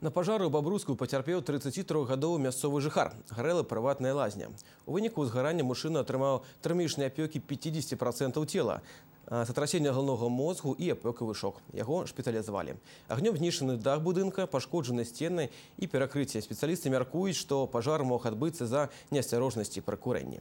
На пажары ў бабруску пацярпеў 33 гадоў мясцовы жыхар гарэла прыватная лазня. У выніку ўзгарання мужчына атрымаў тэрмічныя апёкі 50% цела сатрасення галнога мозгу і апёкавы шок. Яго шпіталізавалі. Агнём знішаны дах будынка, пашкоджаны сцены і перакрыцця спецыялісты мяркуюць, што пажар мог адбыцца за неасцярожнасці пра курэнні.